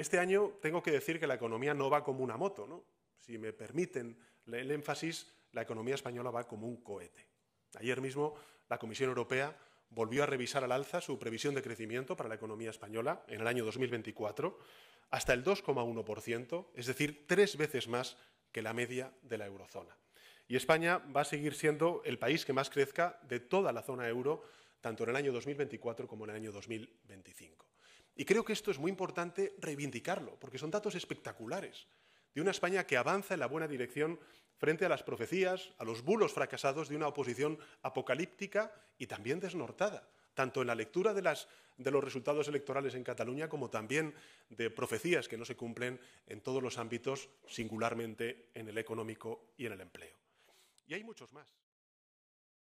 Este año tengo que decir que la economía no va como una moto, Si me permiten el énfasis, la economía española va como un cohete. Ayer mismo la Comisión Europea volvió a revisar al alza su previsión de crecimiento para la economía española en el año 2024 hasta el 2,1%, es decir, tres veces más que la media de la eurozona. Y España va a seguir siendo el país que más crezca de toda la zona euro, tanto en el año 2024 como en el año 2025. Y creo que esto es muy importante reivindicarlo, porque son datos espectaculares de una España que avanza en la buena dirección frente a las profecías, a los bulos fracasados de una oposición apocalíptica y también desnortada, tanto en la lectura de, de los resultados electorales en Cataluña como también de profecías que no se cumplen en todos los ámbitos, singularmente en el económico y en el empleo. Y hay muchos más.